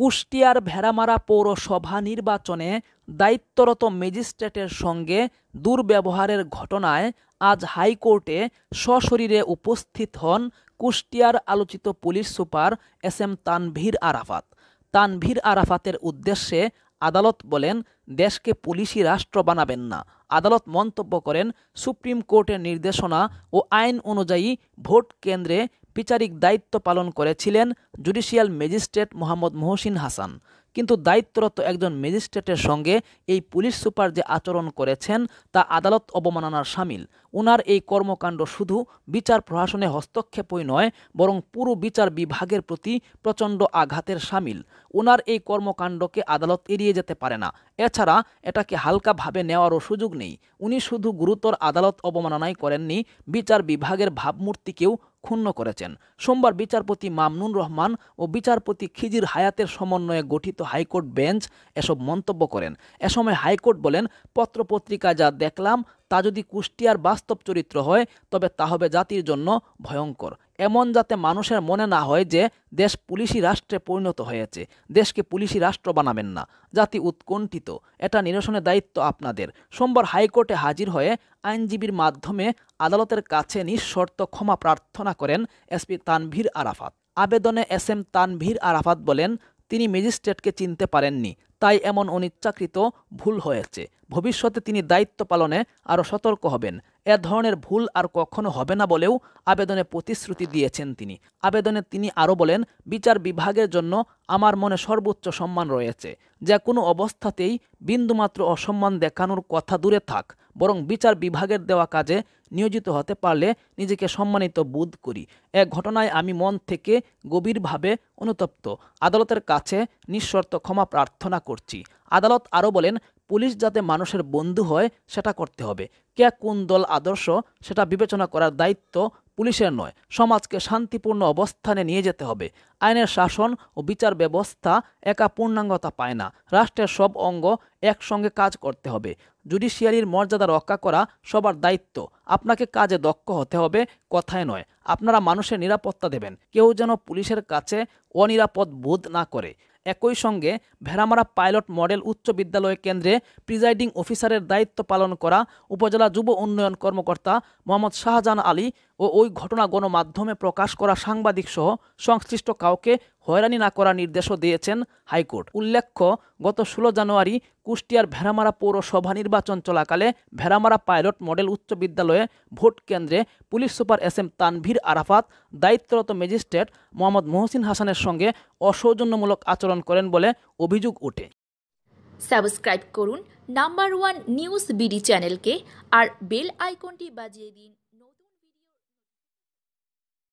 কুষ্টিয়ার ভেড়ামারা পৌরসভা নির্বাচনে দায়িত্বরত ম্যাজিস্ট্রেটের সঙ্গে দুর্ব্যবহারের ঘটনায় আজ হাইকোর্টে সশরীরে উপস্থিত হন কুষ্টিয়ার আলোচিত police super S M Tanvir Arafat Tanvir আরাফাতের উদ্দেশ্যে আদালত বলেন দেশকে পুলিশি রাষ্ট্র বানাবেন না আদালত মন্তব্য করেন সুপ্রিম কোর্টের নির্দেশনা ও আইন অনুযায়ী ভোট কেন্দ্রে বিচারিক দায়িত্ব পালন করেছিলেন জুডিশিয়াল ম্যাজিস্ট্রেট মোহাম্মদ মোহসিন হাসান কিন্তু দায়িত্বরত একজন ম্যাজিস্ট্রেটের সঙ্গে এই পুলিশ সুপার যে আচরণ করেছেন তা আদালত অবমাননার সামিল ওনার এই কর্মকাণ্ড শুধু বিচার প্রশাসনে হস্তক্ষেপই নয় বরং পুরো বিচার বিভাগের প্রতি প্রচণ্ড আঘাতের সামিল ওনার এই কর্মকাণ্ডকে আদালত এড়িয়ে যেতে পারে না এছাড়া এটাকে হালকাভাবে নেওয়ারও সুযোগ নেই উনি শুধু গুরুতর আদালত অবমাননাই করেননি বিচার বিভাগের ভাবমূর্তিকেও ক্ষুণ্ণ করেছেন সোমবার বিচারপতি মামনুন রহমান ও বিচারপতি খিজির হায়াতের সমন্বয়ে গঠিত হাইকোর্ট বেঞ্চ এসব মন্তব্য করেন এ সময় হাইকোর্ট বলেন পত্রপত্রিকা যা দেখলাম তা যদি কুষ্টিয়ার বাস্তব চরিত্র হয় তবে তা হবে জাতির জন্য ভয়ঙ্কর এমন যাতে মানুষের মনে না হয় যে দেশ পুলিশি রাষ্ট্রে পরিণত হয়েছে দেশকে পুলিশি রাষ্ট্র বানাবেন না জাতি উৎকণ্ঠিত এটা নিরসনের দায়িত্ব আপনাদের সোমবার হাইকোর্টে হাজির হয়ে আইনজীবীর মাধ্যমে আদালতের কাছে নিঃশর্ত ক্ষমা প্রার্থনা করেন এসপি তানভীর আরাফাত আবেদনে এস এম তানভীর আরাফাত বলেন তিনি ম্যাজিস্ট্রেটকে চিনতে পারেননি তাই এমন অনিচ্ছাকৃত ভুল হয়েছে ভবিষ্যতে তিনি দায়িত্ব পালনে আরও সতর্ক হবেন এ ধরনের ভুল আর কখনো হবে না বলেও আবেদনে প্রতিশ্রুতি দিয়েছেন তিনি আবেদনে তিনি আরও বলেন বিচার বিভাগের জন্য আমার মনে সর্বোচ্চ সম্মান রয়েছে যে কোনো অবস্থাতেই বিন্দুমাত্র অসম্মান দেখানোর কথা দূরে থাক বরং বিচার বিভাগের দেওয়া কাজে নিয়োজিত হতে পারলে নিজেকে সম্মানিত বোধ করি এ ঘটনায় আমি মন থেকে গভীরভাবে অনুতপ্ত আদালতের কাছে নিঃশর্ত ক্ষমা প্রার্থনা করছি আদালত আরও বলেন পুলিশ যাতে মানুষের বন্ধু হয় সেটা করতে হবে কে কোন দল আদর্শ সেটা বিবেচনা করার দায়িত্ব পুলিশের নয় সমাজকে শান্তিপূর্ণ অবস্থানে নিয়ে যেতে হবে আইনের শাসন ও বিচার ব্যবস্থা একা পূর্ণাঙ্গতা পায় না রাষ্ট্রের সব অঙ্গ একসঙ্গে কাজ করতে হবে জুডিশিয়ারির মর্যাদা রক্ষা করা সবার দায়িত্ব আপনাকে কাজে দক্ষ হতে হবে কথায় নয় আপনারা মানুষের নিরাপত্তা দেবেন কেউ যেন পুলিশের কাছে অনিরাপদ বোধ না করে একই সঙ্গে ভেড়ামারা পাইলট মডেল উচ্চ বিদ্যালয় কেন্দ্রে প্রিজাইডিং অফিসারের দায়িত্ব পালন করা উপজেলা যুব উন্নয়ন কর্মকর্তা মোহাম্মদ শাহজাহান আলী ও ওই ঘটনা গণমাধ্যমে প্রকাশ করা সাংবাদিক সহ সংশ্লিষ্ট কাউকে হয়রানি না করার নির্দেশও দিয়েছেন হাইকোর্ট উল্লেখ্য গত ষোলো জানুয়ারি কুষ্টিয়ার ভেড়ামারা পৌরসভা নির্বাচন চলাকালে ভেড়ামারা পাইলট মডেল উচ্চ বিদ্যালয়ে ভোট কেন্দ্রে police super S M Tanvir Arafat দায়িত্বরত ম্যাজিস্ট্রেট মোহাম্মদ মোহসিন হাসানের সঙ্গে অসৌজন্যমূলক আচরণ করেন বলে অভিযোগ ওঠে সাবস্ক্রাইব করুন নাম্বার ওয়ান নিউজ বিডি চ্যানেলকে আর বেল আইকনটি বাজিয়ে দিন